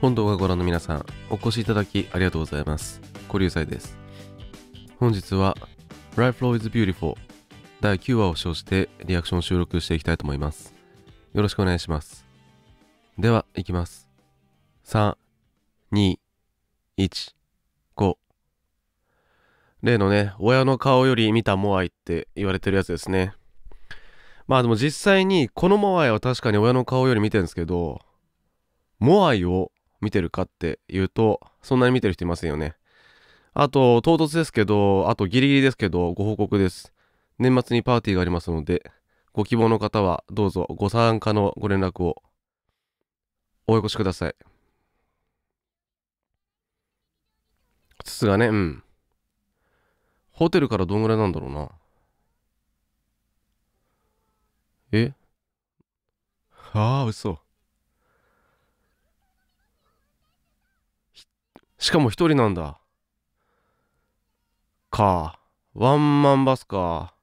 本動画をご覧の皆さん、お越しいただきありがとうございます。小流祭です。本日は Life l o w is Beautiful 第9話を称してリアクションを収録していきたいと思います。よろしくお願いします。では、いきます。3、2、1、5。例のね、親の顔より見たモアイって言われてるやつですね。まあでも実際にこのモアイは確かに親の顔より見てるんですけど、モアイを見てるかっていうと、そんなに見てる人いませんよね。あと、唐突ですけど、あとギリギリですけど、ご報告です。年末にパーティーがありますので、ご希望の方はどうぞご参加のご連絡をおよこしください。つつがね、うん。ホテルからどんぐらいなんだろうな。えああ、嘘。しかも一人なんだ。か。ワンマンバスか。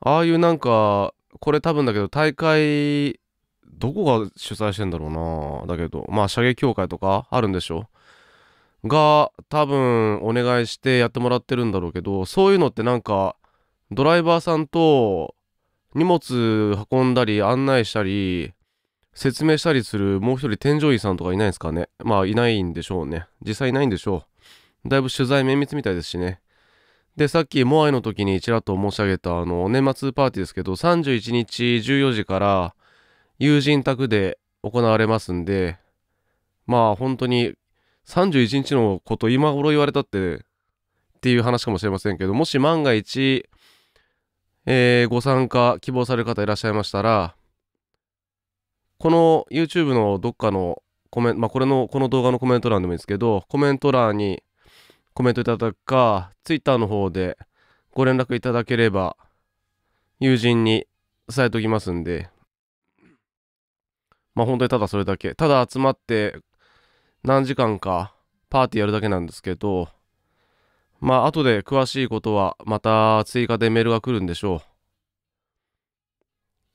ああいうなんか、これ多分だけど大会、どこが主催してんだろうなだけど、まあ射撃協会とかあるんでしょが、多分お願いしてやってもらってるんだろうけど、そういうのってなんか、ドライバーさんと荷物運んだり案内したり、説明したりするもう一人添乗員さんとかいないですかねまあいないんでしょうね実際いないんでしょうだいぶ取材綿密みたいですしねでさっきモアイの時にちらっと申し上げたあの年末パーティーですけど31日14時から友人宅で行われますんでまあ本当に31日のこと今頃言われたってっていう話かもしれませんけどもし万が一、えー、ご参加希望される方いらっしゃいましたらこの YouTube のどっかのコメント、まあ、これの、この動画のコメント欄でもいいですけど、コメント欄にコメントいただくか、Twitter の方でご連絡いただければ、友人に伝えておきますんで、まあ本当にただそれだけ。ただ集まって何時間かパーティーやるだけなんですけど、まあ後で詳しいことはまた追加でメールが来るんでしょう。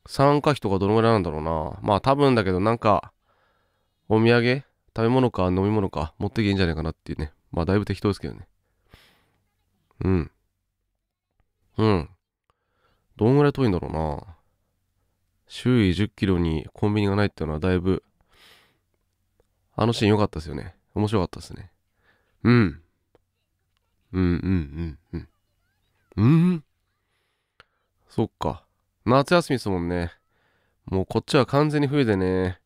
参加費とかどのぐらいなんだろうな。まあ多分だけどなんか、お土産食べ物か飲み物か持ってけいいんじゃないかなっていうね。まあだいぶ適当ですけどね。うん。うん。どんぐらい遠いんだろうな。周囲10キロにコンビニがないっていうのはだいぶ、あのシーン良かったですよね。面白かったですね。うん。うんうんうんうん。うんそっか。夏休みですもんね。もうこっちは完全に冬でね。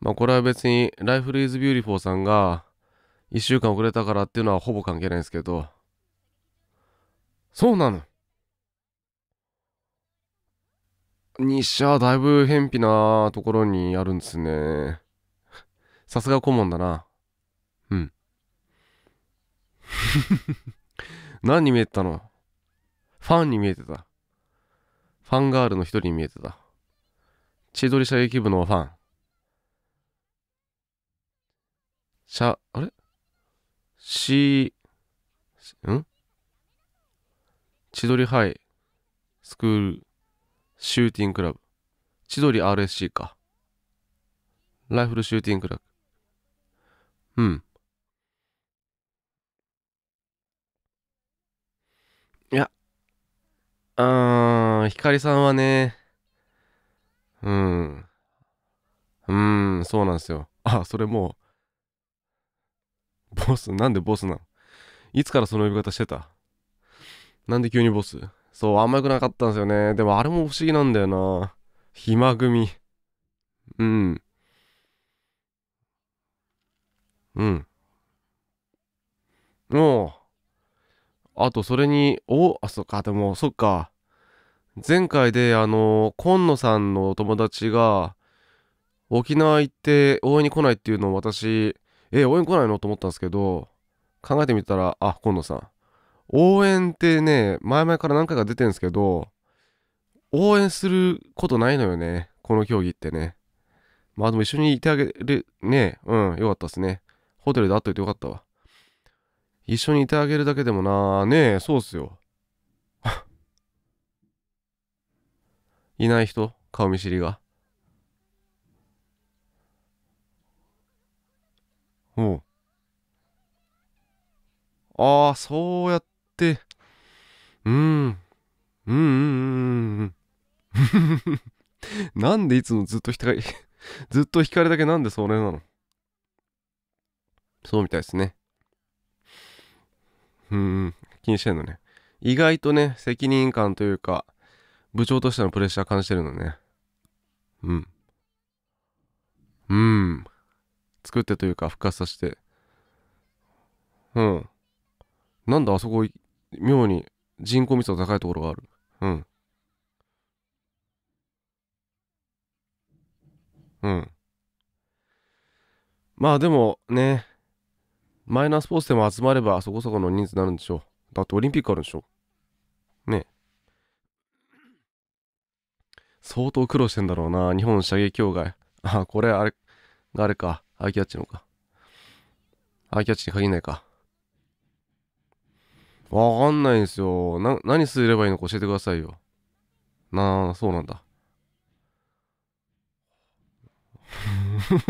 まあこれは別にライフルイズビュー t i フォーさんが1週間遅れたからっていうのはほぼ関係ないんですけど。そうなの。日射だいぶ偏僻なところにあるんですね。さすが顧問だな。うん。何に見えてたのファンに見えてた。ファンガールの一人に見えてた。千鳥射撃部のファン。しゃ、あれし、ん千鳥ハイ、スクール、シューティングクラブ。千鳥 RSC か。ライフルシューティングクラブ。うん。あー、ひかさんはね、うん。うん、そうなんですよ。あ、それもう、ボス、なんでボスなのいつからその呼び方してたなんで急にボスそう、あんま良くなかったんですよね。でもあれも不思議なんだよな。暇組。うん。うん。おう。あとそれに、お、あ、そっか、でも、そっか。前回で、あの、今野さんのお友達が、沖縄行って応援に来ないっていうのを私、え、応援来ないのと思ったんですけど、考えてみたら、あ、今野さん。応援ってね、前々から何回か出てるんですけど、応援することないのよね。この競技ってね。まあでも一緒にいてあげる、ね、うん、よかったっすね。ホテルで会っといてよかったわ。一緒にいてあげるだけでもなねえそうっすよ いない人顔見知りがおうああそうやってうんうんうんうん なんでいつもずっとひか ずっと光だけなんでそれなのそうみたいですねうん気にしてんのね意外とね責任感というか部長としてのプレッシャー感じてるのねうんうん作ってというか復活させてうんなんだあそこ妙に人口密度高いところがあるうんうんまあでもねマイナースポーツでも集まればそこそこの人数になるんでしょう。だってオリンピックあるんでしょ。ね相当苦労してんだろうな。日本射撃協会。あ、これあれ、あれか。アイキャッチのか。アイキャッチに限んないか。わかんないんですよ。な、何すればいいのか教えてくださいよ。なあ、そうなんだ。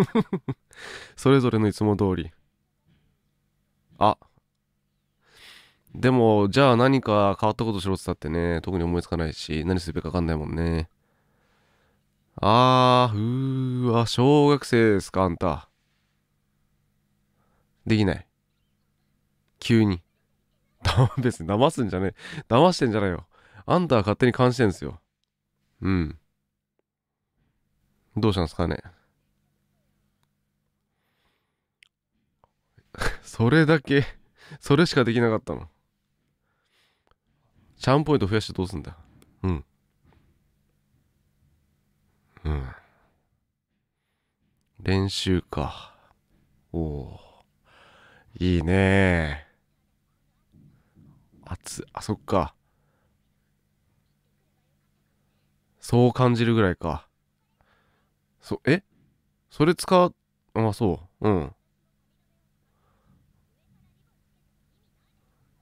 それぞれのいつも通り。あでもじゃあ何か変わったことしろって言ったってね特に思いつかないし何するべきか分かんないもんねあーうーわ小学生ですかあんたできない急に 別に騙すんじゃねえ騙してんじゃないよあんたは勝手に感じてんすようんどうしたんですかねそれだけそれしかできなかったのチャンポイント増やしてどうすんだうんうん練習かおおいいねあつあそっかそう感じるぐらいかそえそれ使うまあそううん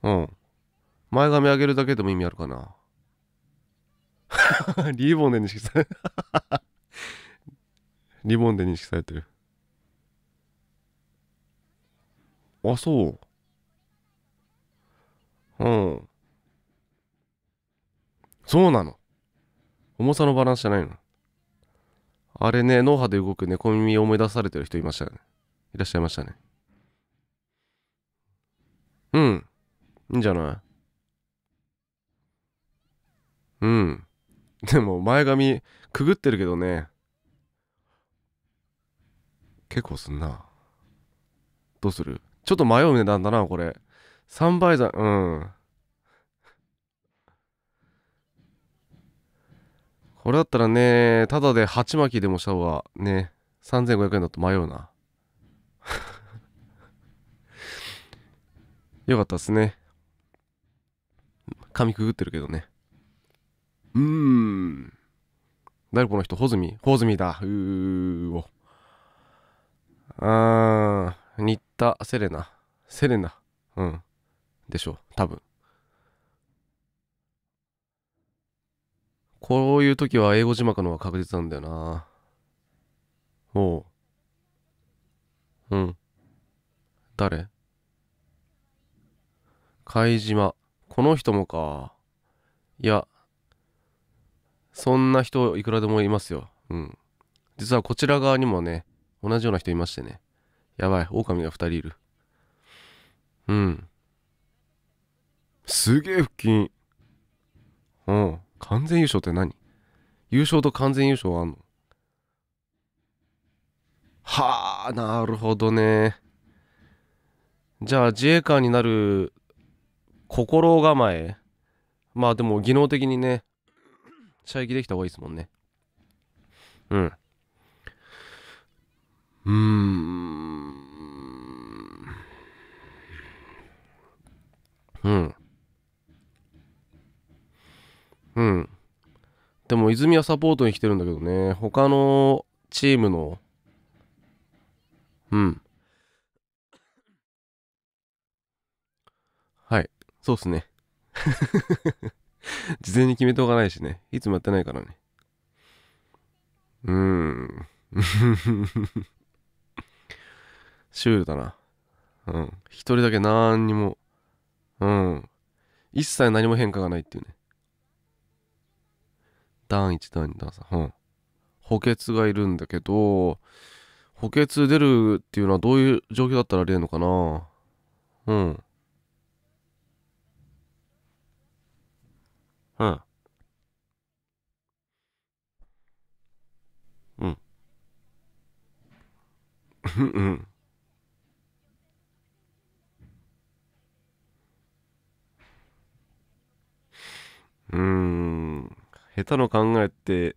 うん前髪上げるだけでも意味あるかな リボンで認識され リボンで認識されてるあそううんそうなの重さのバランスじゃないのあれね脳波で動く猫耳を思い出されてる人いましたねいらっしゃいましたねうんいいんじゃないうん。でも前髪くぐってるけどね。結構すんな。どうするちょっと迷う値段だな、これ。3倍だ、うん。これだったらね、ただで鉢巻きでもした方がね、3500円だと迷うな。よかったっすね。噛みくぐってるけどねうーん誰この人ホズミホズミだうーおあー新田セレナセレナうんでしょ多分こういう時は英語字幕の方が確実なんだよなおううん誰貝島この人もか。いや、そんな人いくらでもいますよ。うん。実はこちら側にもね、同じような人いましてね。やばい、狼が2人いる。うん。すげえ腹筋。うん。完全優勝って何優勝と完全優勝はあんのはあ、なるほどね。じゃあ自衛官になる心構えまあでも技能的にね射撃できた方がいいですもんねうんうーんうんうんでも泉はサポートに来てるんだけどね他のチームのうんそうっすね。事前に決めておかないしね。いつもやってないからね。うーん。シュールだな。うん。一人だけ何にも、うん。一切何も変化がないっていうね。段1、段2、段3。うん。補欠がいるんだけど、補欠出るっていうのはどういう状況だったら出るのかなうん。うん。うん。うん。うーん。下手の考えって、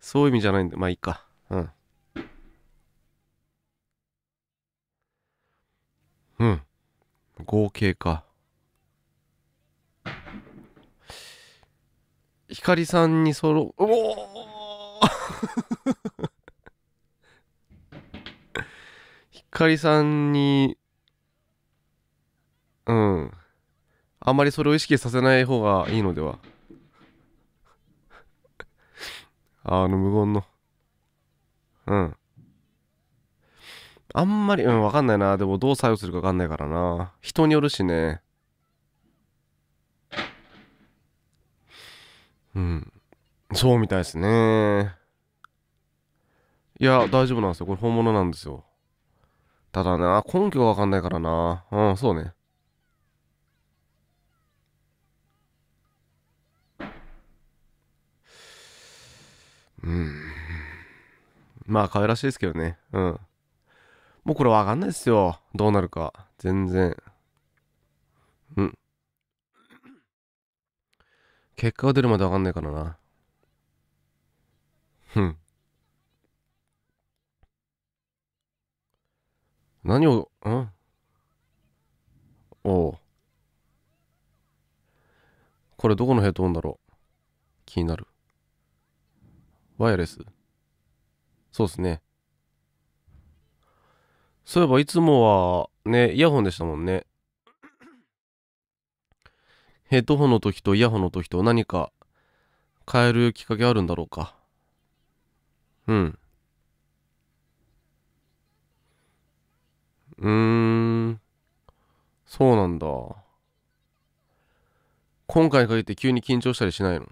そういう意味じゃないんで、まあいいか。うん。うん。合計か。りさんにそろおお りさんにうんあんまりそれを意識させない方がいいのでは あの無言のうんあんまりうんわかんないなでもどう作用するかわかんないからな人によるしねうん。そうみたいですね。いや、大丈夫なんですよ。これ本物なんですよ。ただな、根拠がわかんないからな。うん、そうね。うん。まあ、可愛らしいですけどね。うん。もうこれわかんないですよ。どうなるか。全然。結果が出るまで分かんないからな。ふん。何を、んおう。これどこのヘッドホンだろう気になる。ワイヤレスそうっすね。そういえばいつもはね、イヤホンでしたもんね。ヘッドホンの時とイヤホンの時と何か変えるきっかけあるんだろうかうんうーんそうなんだ今回に限って急に緊張したりしないの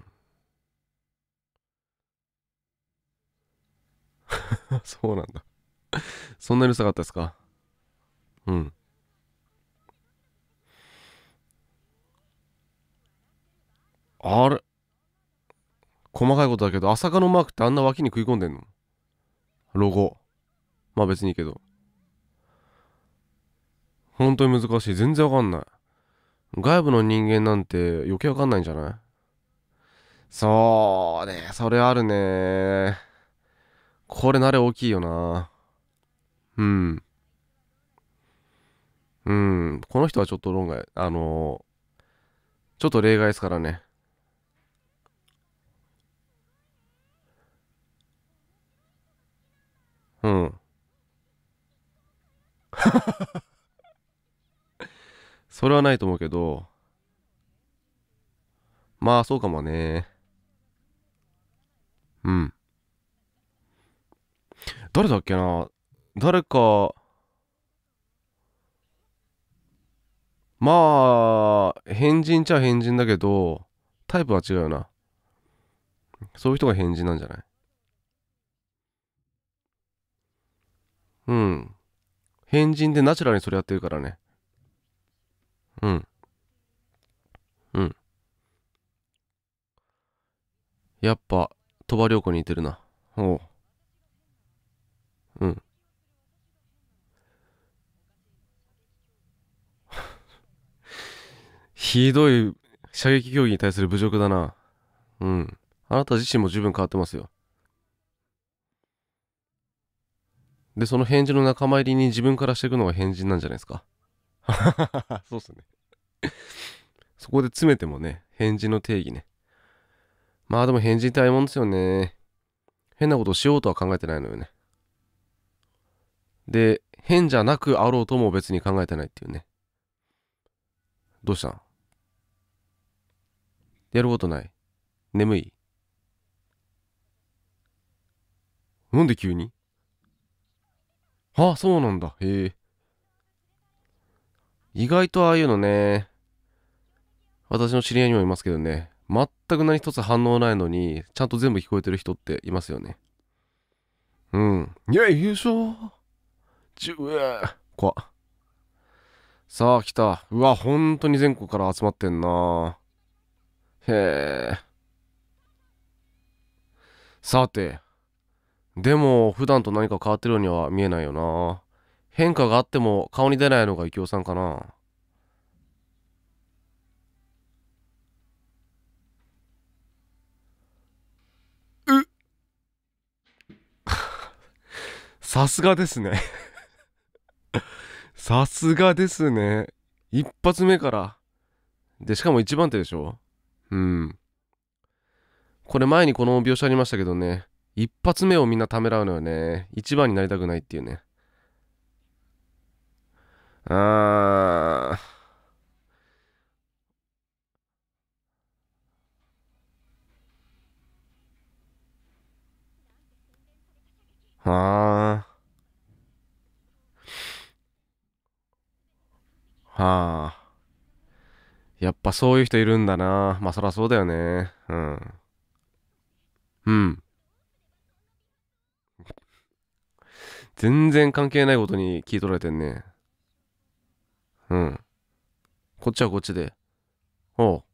そうなんだそんなにうるさかったですかうんあれ細かいことだけど朝香のマークってあんな脇に食い込んでんのロゴまあ別にいいけど本当に難しい全然わかんない外部の人間なんて余計わかんないんじゃないそうねそれあるねこれ慣れ大きいよなうんうんこの人はちょっと論外あのー、ちょっと例外ですからねうん。それはないと思うけど、まあそうかもね。うん。誰だっけな誰か、まあ、変人ちゃ変人だけど、タイプは違うよな。そういう人が変人なんじゃないうん変人でナチュラルにそれやってるからねうんうんやっぱ鳥羽良子に似てるなおううん ひどい射撃競技に対する侮辱だな。うん。あなた自身も十分変わってますよ。で、その返事の仲間入りに自分からしていくのが変人なんじゃないですか。そうっすね。そこで詰めてもね、返事の定義ね。まあでも返事ってああいうもんですよね。変なことをしようとは考えてないのよね。で、変じゃなくあろうとも別に考えてないっていうね。どうしたんやることない眠いなんで急にあそうなんだへえ意外とああいうのね私の知り合いにもいますけどね全く何一つ反応ないのにちゃんと全部聞こえてる人っていますよねうんいや優勝ちゅうえ怖さあ来たうわ本当に全国から集まってんなへえさてでも普段と何か変わってるようには見えないよな変化があっても顔に出ないのが幸オさんかなさすがですねさすがですね。一発目から。で、しかも一番手でしょうん。これ前にこの描写ありましたけどね。一発目をみんなためらうのよね一番になりたくないっていうねあーはあ。はあ。やっぱそういう人いるんだな。まあそりゃそうだよね。うん。うん。全然関係ないことに聞い取られてんねうんこっちはこっちでおう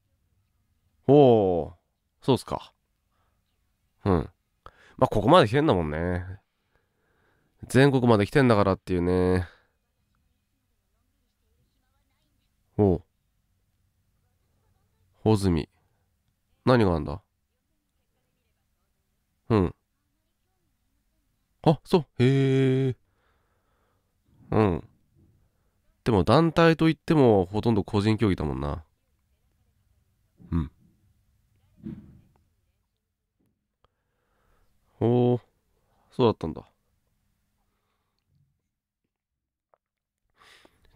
おうそうっすかうんまあここまで来てんだもんね全国まで来てんだからっていうねおう穂積何があんだうんあ、そう、へえ。うん。でも団体といってもほとんど個人競技だもんな。うん。おお、そうだったんだ。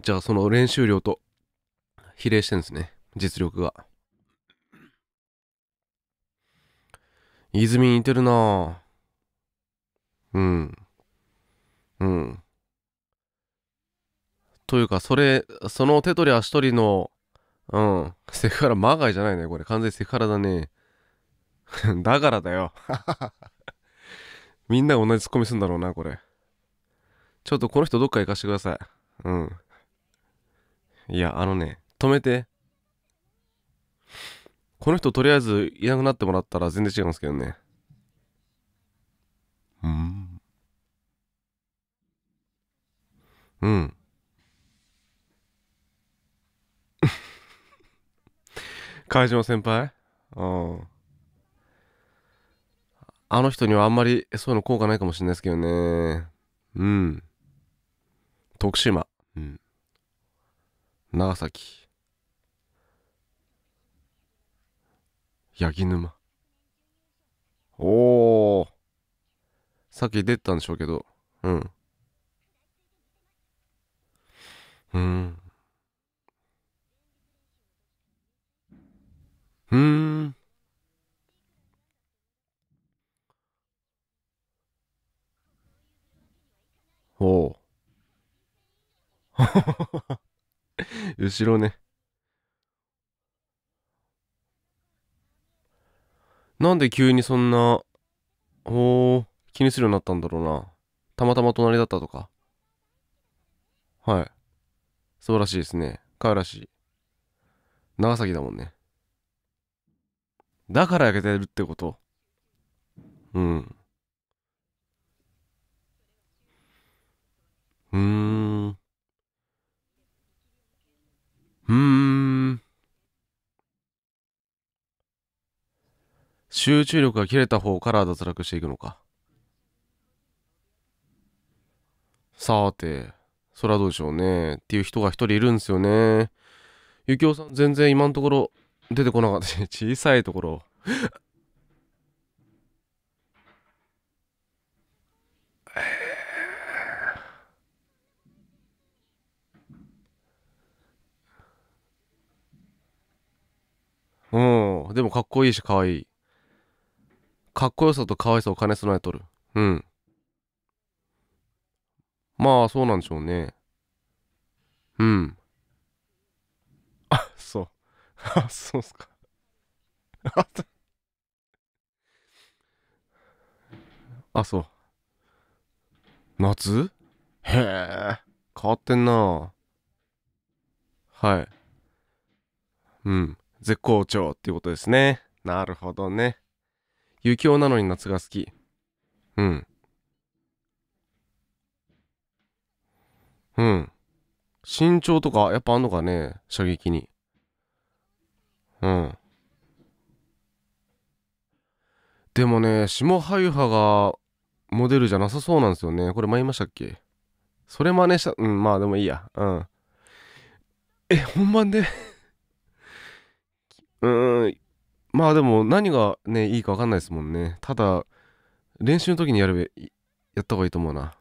じゃあその練習量と比例してんですね。実力が。泉似てるなぁ。うんうんというかそれその手取り足取りのうんセクハラまがいじゃないねこれ完全にセクハラだね だからだよ みんなが同じツッコミするんだろうなこれちょっとこの人どっか行かしてくださいうんいやあのね止めてこの人とりあえずいなくなってもらったら全然違うんですけどねうんうん。会場先輩うん。あの人にはあんまりそういうの効果ないかもしれないですけどね。うん。徳島。うん。長崎。八木沼。おお。さっき出てたんでしょうけど。うん。うん。うん。ほう。後ろね。なんで急にそんな、お気にするようになったんだろうな。たまたま隣だったとか。はい。素晴らしいですね。かうらしい。長崎だもんね。だから焼けてるってこと。うん。うーん。うーん。集中力が切れた方から脱落していくのか。さて。それはどうでしょうねっていう人が一人いるんですよねゆきおさん全然今のところ出てこなかった小さいところうんでもかっこいいしかわいいかっこよさとかわいさを兼ね備えとるうんまあ、そうなんでしょうね。うん。あ、そう。あ、そうっすか。あ、そう。夏へえ、変わってんなはい。うん。絶好調っていうことですね。なるほどね。雪男なのに夏が好き。うん。うん身長とかやっぱあんのかね射撃にうんでもね下ハユハがモデルじゃなさそうなんですよねこれ参りいましたっけそれ真似したうんまあでもいいやうんえ本番でうんまあでも何がねいいか分かんないですもんねただ練習の時にやるべやった方がいいと思うな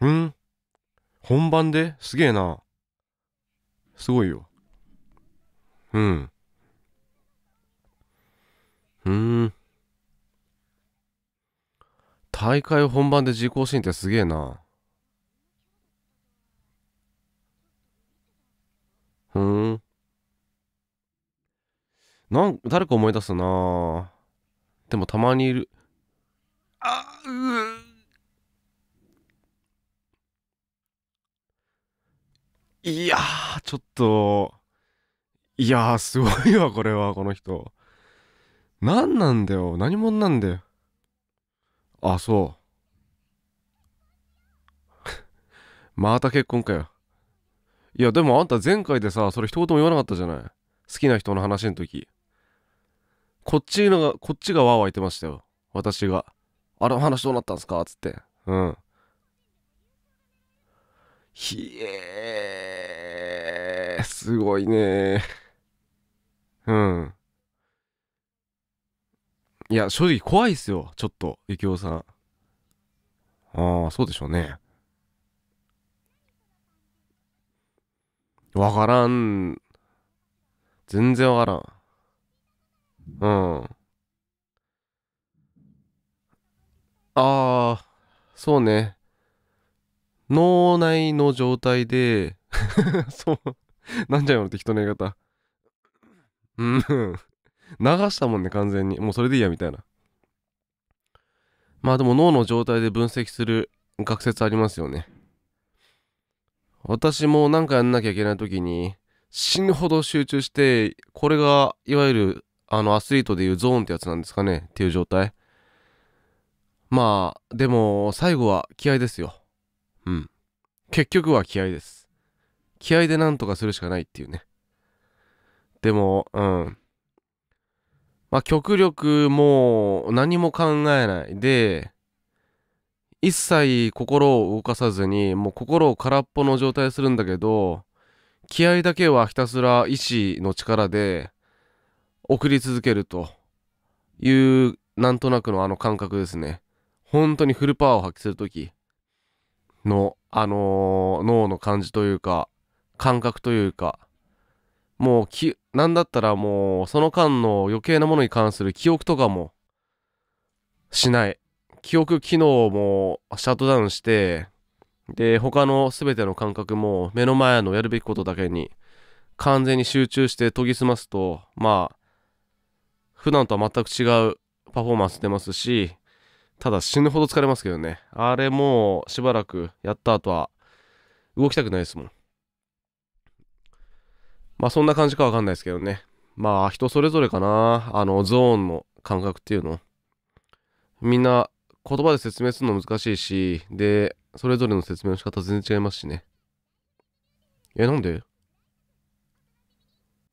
うん本番ですげえな。すごいよ。うん。うん。大会本番で自己申ってすげえな。ふーん。なん、誰か思い出すなでもたまにいる。あ、ういやー、ちょっと、いやー、すごいわ、これは、この人。何なんだよ、何者なんだよ。あ、そう。また結婚かよ。いや、でもあんた前回でさ、それ一言も言わなかったじゃない。好きな人の話の時。こっちのが、こっちがわーわー言ってましたよ。私が。あれ話どうなったんすかつって。うん。ひえー。すごいね。うん。いや、正直怖いっすよ。ちょっと、ゆきおさん。ああ、そうでしょうね。わからん。全然わからん。うん。ああ、そうね。脳内の状態で そう。なんじゃよ、の適当な言い方。うん。流したもんね、完全に。もうそれでいいや、みたいな。まあでも脳の状態で分析する学説ありますよね。私も何かやんなきゃいけない時に死ぬほど集中して、これがいわゆるあのアスリートでいうゾーンってやつなんですかねっていう状態。まあでも最後は気合ですよ。うん。結局は気合です。気合でなんとかするしかないっていうねでもうんまあ極力もう何も考えないで一切心を動かさずにもう心を空っぽの状態するんだけど気合だけはひたすら意志の力で送り続けるというなんとなくのあの感覚ですね本当にフルパワーを発揮する時のあのー、脳の感じというか感覚というかもうきだったらもうその間の余計なものに関する記憶とかもしない記憶機能もシャットダウンしてで他の全ての感覚も目の前のやるべきことだけに完全に集中して研ぎ澄ますとまあ普段とは全く違うパフォーマンス出ますしただ死ぬほど疲れますけどねあれもうしばらくやった後は動きたくないですもんまあそんな感じかわかんないですけどね。まあ人それぞれかな。あのゾーンの感覚っていうの。みんな言葉で説明するの難しいし、で、それぞれの説明の仕方全然違いますしね。え、なんで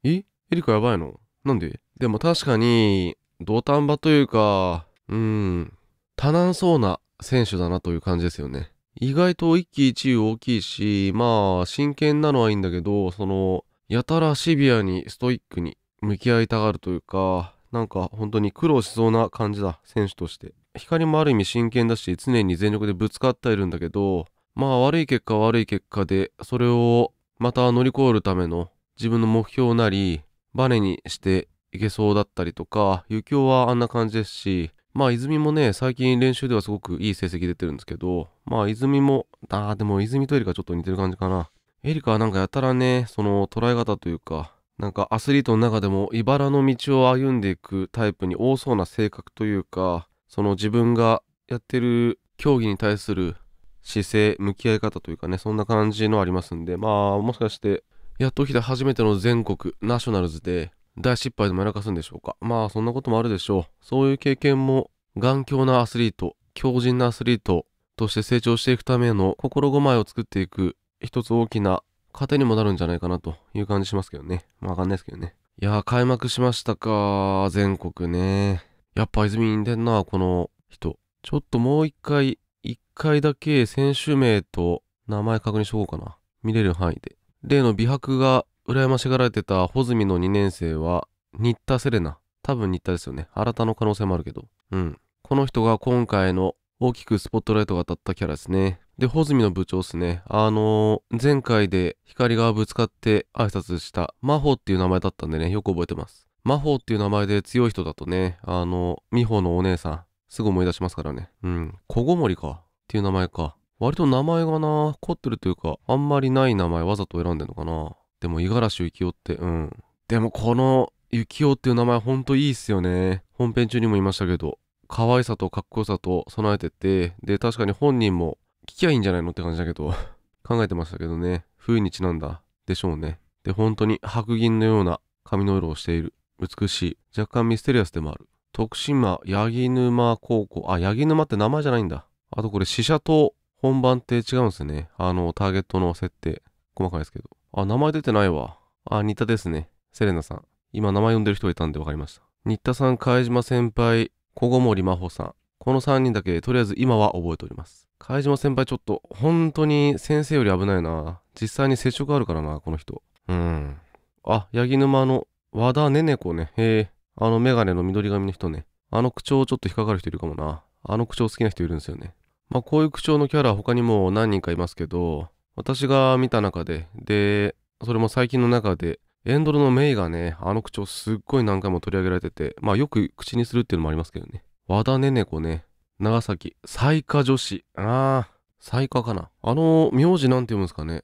えエリカやばいのなんででも確かに、土壇場というか、うん、多難そうな選手だなという感じですよね。意外と一喜一憂大きいし、まあ、真剣なのはいいんだけど、その、やたらシビアにストイックに向き合いたがるというか、なんか本当に苦労しそうな感じだ、選手として。光もある意味真剣だし、常に全力でぶつかっているんだけど、まあ悪い結果悪い結果で、それをまた乗り越えるための自分の目標なり、バネにしていけそうだったりとか、ゆきはあんな感じですし、まあ泉もね、最近練習ではすごくいい成績出てるんですけど、まあ泉も、ああ、でも泉とよりかちょっと似てる感じかな。エリカはなんかやたらね、その捉え方というか、なんかアスリートの中でも茨の道を歩んでいくタイプに多そうな性格というか、その自分がやってる競技に対する姿勢、向き合い方というかね、そんな感じのありますんで、まあ、もしかして、やっと来た初めての全国、ナショナルズで、大失敗でもやらかすんでしょうか。まあ、そんなこともあるでしょう。そういう経験も、頑強なアスリート、強靭なアスリートとして成長していくための心構えを作っていく一つ大きな糧にもなるんじゃないかなという感じしますけどね。まあ、わかんないですけどね。いやー、開幕しましたか。全国ね。やっぱ泉に似てんな、この人。ちょっともう一回、一回だけ選手名と名前確認しとこうかな。見れる範囲で。例の美白が羨ましがられてた穂積の2年生は、新田セレナ。多分新田ですよね。新田の可能性もあるけど。うん。この人が今回の大きくスポットライトが当たったキャラですね。で、穂積の部長っすね。あのー、前回で光がぶつかって挨拶した、魔法っていう名前だったんでね、よく覚えてます。魔法っていう名前で強い人だとね、あのー、美穂のお姉さん、すぐ思い出しますからね。うん、小ごもりか。っていう名前か。割と名前がな、凝ってるというか、あんまりない名前わざと選んでんのかな。でも、五十嵐幸雄って、うん。でも、この、幸男っていう名前ほんといいっすよね。本編中にも言いましたけど、可愛さとかっこよさと備えてて、で、確かに本人も聞きゃいいんじゃないのって感じだけど、考えてましたけどね、冬にちなんだでしょうね。で、本当に白銀のような髪の色をしている。美しい。若干ミステリアスでもある。徳島八木沼高校。あ、八木沼って名前じゃないんだ。あとこれ、死者と本番って違うんですよね。あの、ターゲットの設定。細かいですけど。あ、名前出てないわ。あ、新田ですね。セレナさん。今名前呼んでる人がいたんで分かりました。新田さん、貝島先輩、小森真帆さん。この3人だけ、とりあえず今は覚えております。貝島先輩ちょっと、本当に先生より危ないな。実際に接触あるからな、この人。うん。あ、八木沼の和田ねねこね。へえ。あのメガネの緑髪の人ね。あの口調ちょっと引っかかる人いるかもな。あの口調好きな人いるんですよね。まあこういう口調のキャラ他にも何人かいますけど、私が見た中で、で、それも最近の中で、エンドルのメイがね、あの口調すっごい何回も取り上げられてて、まあよく口にするっていうのもありますけどね。和田ねねこね。長崎、彩花女子。ああ、彩花かな。あの、名字なんて読むんですかね。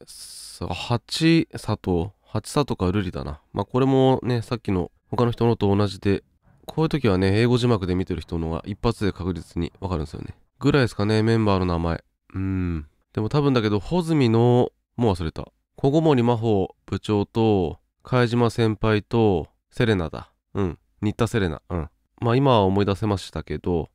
八里、八里か瑠璃だな。まあ、これもね、さっきの他の人のと同じで、こういう時はね、英語字幕で見てる人のが一発で確実にわかるんですよね。ぐらいですかね、メンバーの名前。うん。でも多分だけど、穂積の、もう忘れた。小ごも真帆部長と、貝島先輩と、セレナだ。うん。新田セレナ。うん。まあ今は思い出せましたけど、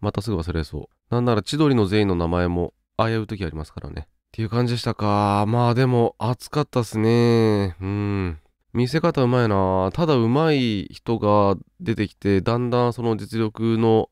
またすぐ忘れそう。なんなら千鳥の全員の名前も危うい時ありますからね。っていう感じでしたか。まあでも暑かったっすね。うん。見せ方うまいなただうまい人が出てきて、だんだんその実力の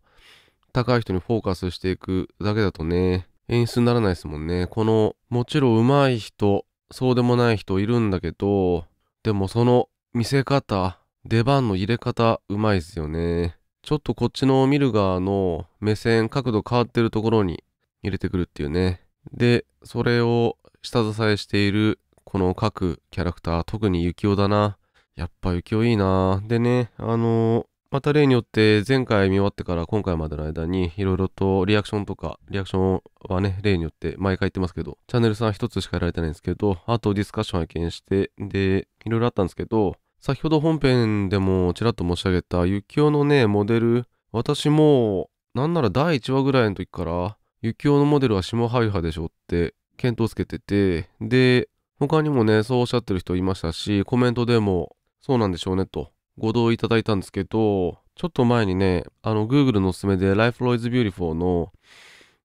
高い人にフォーカスしていくだけだとね、演出にならないですもんね。この、もちろん上手い人、そうでもない人いるんだけど、でもその見せ方、出番の入れ方、うまいですよね。ちょっとこっちの見る側の目線角度変わってるところに入れてくるっていうね。で、それを下支えしているこの各キャラクター、特に幸男だな。やっぱ雪男いいな。でね、あのー、また例によって前回見終わってから今回までの間にいろいろとリアクションとか、リアクションはね、例によって毎回言ってますけど、チャンネルさん一つしかやられてないんですけど、あとディスカッション拝見して、で、いろいろあったんですけど、先ほど本編でもちらっと申し上げた、ゆきおのね、モデル、私も、なんなら第1話ぐらいの時から、ゆきおのモデルは下ハイハでしょって見当つけてて、で、他にもね、そうおっしゃってる人いましたし、コメントでも、そうなんでしょうねと、ご同意いただいたんですけど、ちょっと前にね、あの、Google のおすすめで Life Lois Beautiful の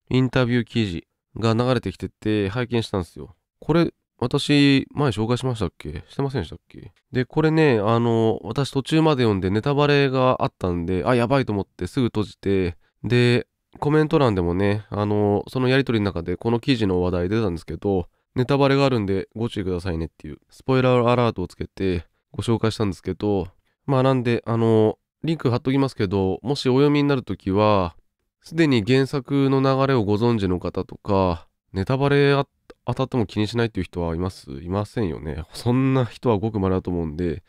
インタビュー記事が流れてきてて、拝見したんですよ。これ、私、前紹介しましたっけしてませんでしたっけで、これね、あの、私途中まで読んでネタバレがあったんで、あ、やばいと思ってすぐ閉じて、で、コメント欄でもね、あの、そのやりとりの中でこの記事の話題出たんですけど、ネタバレがあるんでご注意くださいねっていう、スポイラーアラートをつけてご紹介したんですけど、まあなんで、あの、リンク貼っときますけど、もしお読みになるときは、すでに原作の流れをご存知の方とか、ネタバレあっ当たっても気にしないっていう人はいますいませんよね。そんな人はごくまれだと思うんで、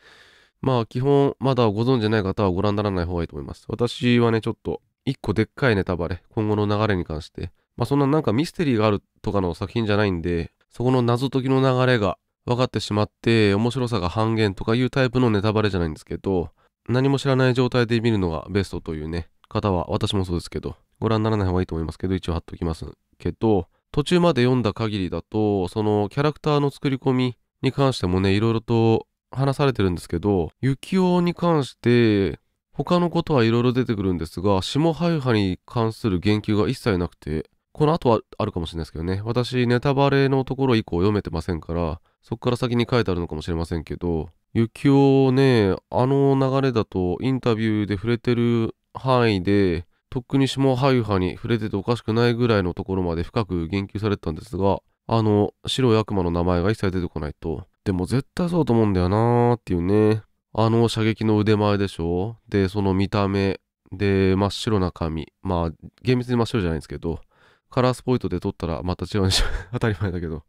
まあ基本まだご存じない方はご覧にならない方がいいと思います。私はね、ちょっと一個でっかいネタバレ、今後の流れに関して、まあそんななんかミステリーがあるとかの作品じゃないんで、そこの謎解きの流れが分かってしまって面白さが半減とかいうタイプのネタバレじゃないんですけど、何も知らない状態で見るのがベストというね、方は私もそうですけど、ご覧にならない方がいいと思いますけど、一応貼っときますけど、途中まで読んだ限りだと、そのキャラクターの作り込みに関してもね、いろいろと話されてるんですけど、幸男に関して、他のことはいろいろ出てくるんですが、下ハイハに関する言及が一切なくて、この後はあるかもしれないですけどね。私、ネタバレのところ以降読めてませんから、そこから先に書いてあるのかもしれませんけど、幸男ね、あの流れだとインタビューで触れてる範囲で、とっくに下ハイハに触れてておかしくないぐらいのところまで深く言及されてたんですが、あの、白い悪魔の名前が一切出てこないと、でも絶対そうと思うんだよなーっていうね。あの射撃の腕前でしょで、その見た目。で、真っ白な髪。まあ、厳密に真っ白じゃないんですけど、カラースポイトで撮ったらまた違うんでしょ 当たり前だけど。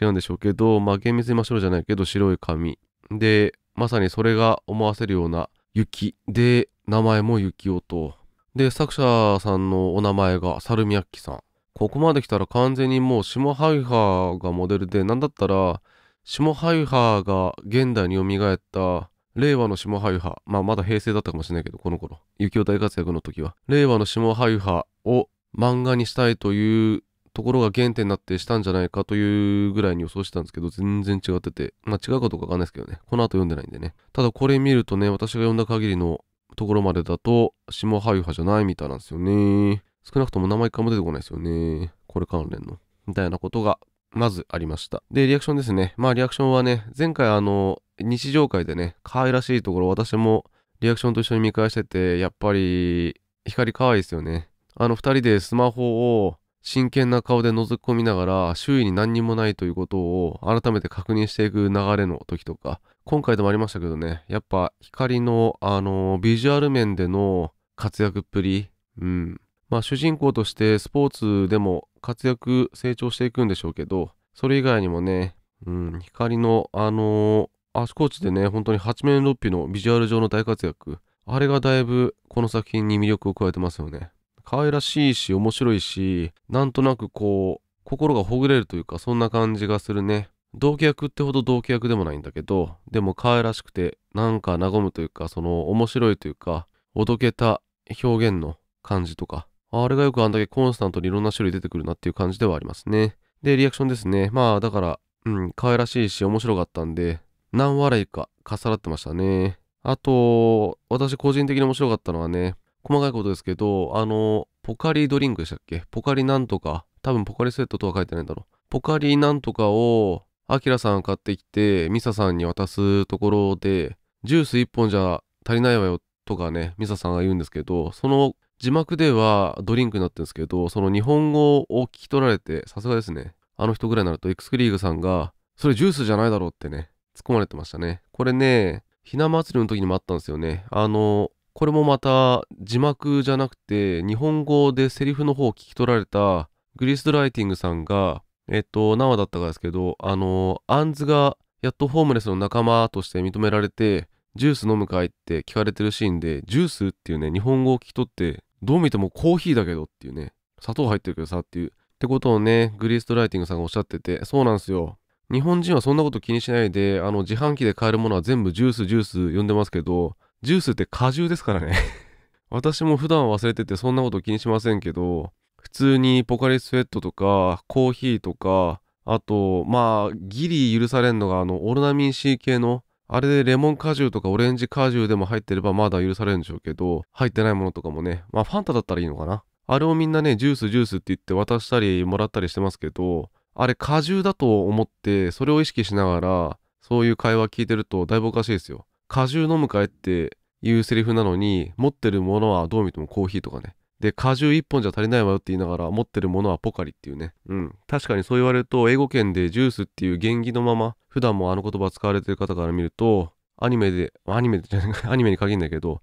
違うんでしょうけど、まあ厳密に真っ白じゃないけど白い髪。で、まさにそれが思わせるような雪。で、名前も雪男。で、作者さんのお名前がサルミヤッキさん。ここまで来たら完全にもうシモハイハーがモデルで、なんだったら、シモハイハーが現代に蘇った令和のモハイハ、まあまだ平成だったかもしれないけど、この頃、雪を大活躍の時は、令和のモハイハを漫画にしたいというところが原点になってしたんじゃないかというぐらいに予想してたんですけど、全然違ってて、まあ違うかどうかわかんないですけどね、この後読んでないんでね。ただこれ見るとね、私が読んだ限りのところまでだと、下ハイハじゃないみたいなんですよね。少なくとも名前一回も出てこないですよね。これ関連の。みたいなことが、まずありました。で、リアクションですね。まあ、リアクションはね、前回あの、日常会でね、可愛らしいところ、私もリアクションと一緒に見返してて、やっぱり、光可愛いですよね。あの、二人でスマホを真剣な顔で覗き込みながら、周囲に何にもないということを改めて確認していく流れの時とか、今回でもありましたけどね、やっぱ光の、あのー、ビジュアル面での活躍っぷり、うん。まあ主人公としてスポーツでも活躍、成長していくんでしょうけど、それ以外にもね、うん、光の、あのー、あコーチでね、本当に8面6匹のビジュアル上の大活躍。あれがだいぶこの作品に魅力を加えてますよね。可愛らしいし、面白いし、なんとなくこう、心がほぐれるというか、そんな感じがするね。同期役ってほど同期役でもないんだけど、でも可愛らしくて、なんか和むというか、その面白いというか、おどけた表現の感じとか、あれがよくあんだけコンスタントにいろんな種類出てくるなっていう感じではありますね。で、リアクションですね。まあ、だから、うん、可愛らしいし面白かったんで、何笑いか重なってましたね。あと、私個人的に面白かったのはね、細かいことですけど、あの、ポカリドリンクでしたっけポカリなんとか、多分ポカリセットとは書いてないんだろう。ポカリなんとかをアキラさん買ってきて、ミサさんに渡すところで、ジュース1本じゃ足りないわよとかね、ミサさんが言うんですけど、その字幕ではドリンクになってるんですけど、その日本語を聞き取られて、さすがですね。あの人ぐらいになると、エクスクリーグさんが、それジュースじゃないだろうってね、突っ込まれてましたね。これね、ひな祭りの時にもあったんですよね。あの、これもまた字幕じゃなくて、日本語でセリフの方を聞き取られた、グリスドライティングさんが、えっと、何話だったかですけど、あの、アンズがやっとホームレスの仲間として認められて、ジュース飲むかいって聞かれてるシーンで、ジュースっていうね、日本語を聞き取って、どう見てもコーヒーだけどっていうね、砂糖入ってるけどさっていう、ってことをね、グリーストライティングさんがおっしゃってて、そうなんですよ。日本人はそんなこと気にしないで、あの、自販機で買えるものは全部ジュース、ジュース呼んでますけど、ジュースって果汁ですからね 私も普段忘れててそんなこと気にしませんけど、普通にポカリスエットとかコーヒーとかあとまあギリ許されんのがあのオロナミン C 系のあれでレモン果汁とかオレンジ果汁でも入ってればまだ許されるんでしょうけど入ってないものとかもねまあファンタだったらいいのかなあれをみんなねジュースジュースって言って渡したりもらったりしてますけどあれ果汁だと思ってそれを意識しながらそういう会話聞いてるとだいぶおかしいですよ果汁飲むかいっていうセリフなのに持ってるものはどう見てもコーヒーとかねで、果汁1本じゃ足りないわよって言いながら持ってるものはポカリっていうね。うん。確かにそう言われると、英語圏でジュースっていう原義のまま、普段もあの言葉使われてる方から見ると、アニメで、アニメじゃない、アニメに限るんだけど、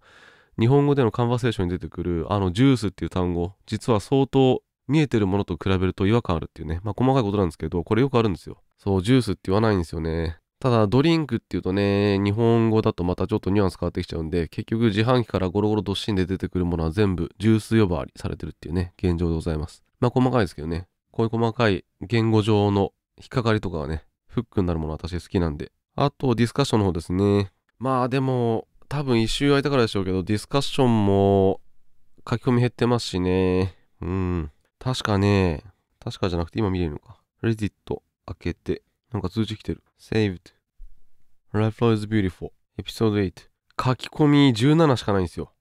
日本語でのカンバセーションに出てくる、あのジュースっていう単語、実は相当見えてるものと比べると違和感あるっていうね。まあ細かいことなんですけど、これよくあるんですよ。そう、ジュースって言わないんですよね。ただドリンクっていうとね、日本語だとまたちょっとニュアンス変わってきちゃうんで、結局自販機からゴロゴロどっしんで出てくるものは全部ジュース呼ばわりされてるっていうね、現状でございます。まあ細かいですけどね、こういう細かい言語上の引っかかりとかはね、フックになるものは私好きなんで。あとディスカッションの方ですね。まあでも、多分一周空いたからでしょうけど、ディスカッションも書き込み減ってますしね。うん。確かね、確かじゃなくて今見れるのか。レディット開けて、なんか通知来てる。Saved Life is Beautiful エピソード8書き込み17しかないんですよ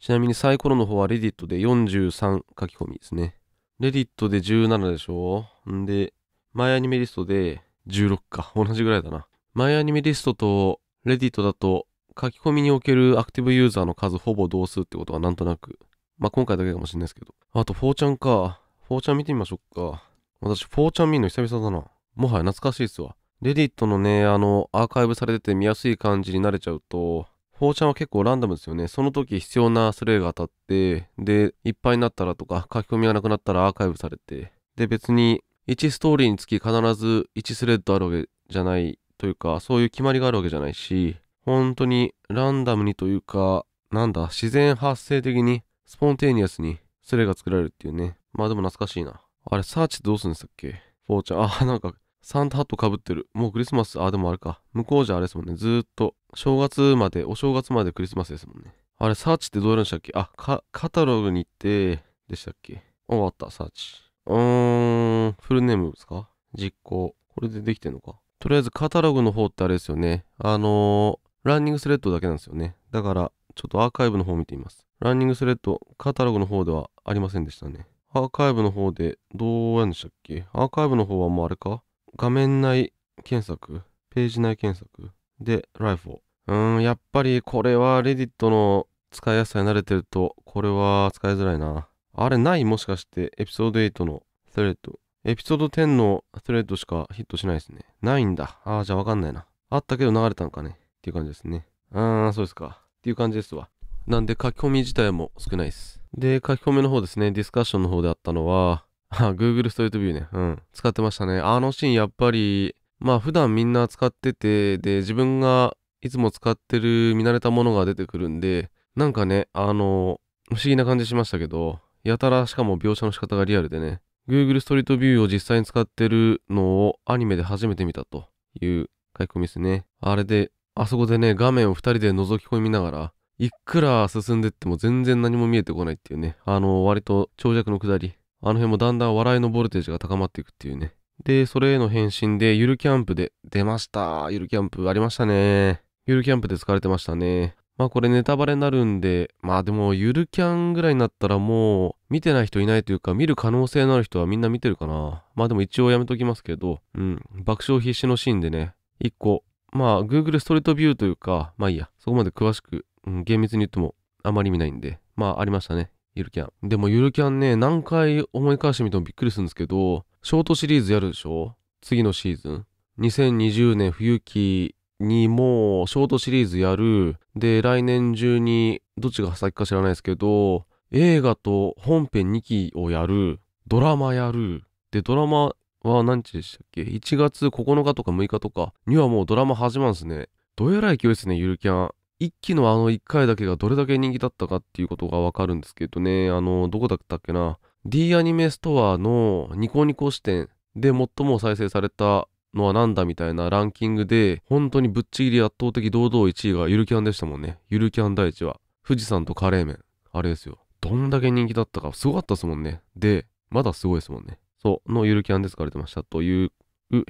ちなみにサイコロの方はレディットで43書き込みですねレディットで17でしょんでマイアニメリストで16か同じぐらいだなマイアニメリストとレディットだと書き込みにおけるアクティブユーザーの数ほぼ同数ってことはなんとなくまあ、今回だけかもしれないですけどあと4ちゃんか4ちゃん見てみましょうか私4ちゃん見るの久々だなもはや懐かしいっすわレディットのね、あの、アーカイブされてて見やすい感じになれちゃうと、フォーチャンは結構ランダムですよね。その時必要なスレが当たって、で、いっぱいになったらとか、書き込みがなくなったらアーカイブされて、で、別に1ストーリーにつき必ず1スレッドあるわけじゃないというか、そういう決まりがあるわけじゃないし、本当にランダムにというか、なんだ、自然発生的に、スポンテーニアスにスレが作られるっていうね。まあでも懐かしいな。あれ、サーチってどうするんですっけフォーチャン、あ、なんか、サンタハットかぶってる。もうクリスマス、あ、でもあれか。向こうじゃあれですもんね。ずーっと、正月まで、お正月までクリスマスですもんね。あれ、サーチってどうやるんでしたっけあ、か、カタログに行って、でしたっけ終わった、サーチ。うーん、フルネームですか実行。これでできてんのか。とりあえず、カタログの方ってあれですよね。あのー、ランニングスレッドだけなんですよね。だから、ちょっとアーカイブの方を見てみます。ランニングスレッド、カタログの方ではありませんでしたね。アーカイブの方で、どうやるんでしたっけアーカイブの方はもうあれか画面内検索、ページ内検索で、ライフを。うーん、やっぱりこれはレディットの使いやすさに慣れてると、これは使いづらいな。あれないもしかしてエピソード8のスレッド。エピソード10のスレッドしかヒットしないですね。ないんだ。ああ、じゃあわかんないな。あったけど流れたんかね。っていう感じですね。うーん、そうですか。っていう感じですわ。なんで書き込み自体も少ないです。で、書き込みの方ですね、ディスカッションの方であったのは、あ、Google ストリートビューね。うん。使ってましたね。あのシーンやっぱり、まあ普段みんな使ってて、で、自分がいつも使ってる見慣れたものが出てくるんで、なんかね、あの、不思議な感じしましたけど、やたらしかも描写の仕方がリアルでね、Google ストリートビューを実際に使ってるのをアニメで初めて見たという書き込みですね。あれで、あそこでね、画面を2人で覗き込みながら、いくら進んでっても全然何も見えてこないっていうね、あの、割と長尺の下り、あの辺もだんだん笑いのボルテージが高まっていくっていうね。で、それへの返信で、ゆるキャンプで出ました。ゆるキャンプありましたね。ゆるキャンプで疲れてましたね。まあこれネタバレになるんで、まあでもゆるキャンぐらいになったらもう見てない人いないというか見る可能性のある人はみんな見てるかな。まあでも一応やめときますけど、うん、爆笑必死のシーンでね、一個、まあ Google ストリートビューというか、まあいいや、そこまで詳しく、うん、厳密に言ってもあまり見ないんで、まあありましたね。ゆるキャン。でもゆるキャンね、何回思い返してみてもびっくりするんですけど、ショートシリーズやるでしょ次のシーズン。2020年冬季にもショートシリーズやる。で、来年中に、どっちが先か知らないですけど、映画と本編2期をやる。ドラマやる。で、ドラマは何日でしたっけ ?1 月9日とか6日とかにはもうドラマ始まるんですね。どやらい勢いですね、ゆるキャン。一期のあの一回だけがどれだけ人気だったかっていうことがわかるんですけどね、あの、どこだったっけな、D アニメストアのニコニコ視点で最も再生されたのはなんだみたいなランキングで、本当にぶっちぎり圧倒的堂々1位がゆるキャンでしたもんね。ゆるキャン第一は。富士山とカレー麺。あれですよ。どんだけ人気だったか、すごかったですもんね。で、まだすごいですもんね。そう、のゆるキャンで使われてましたという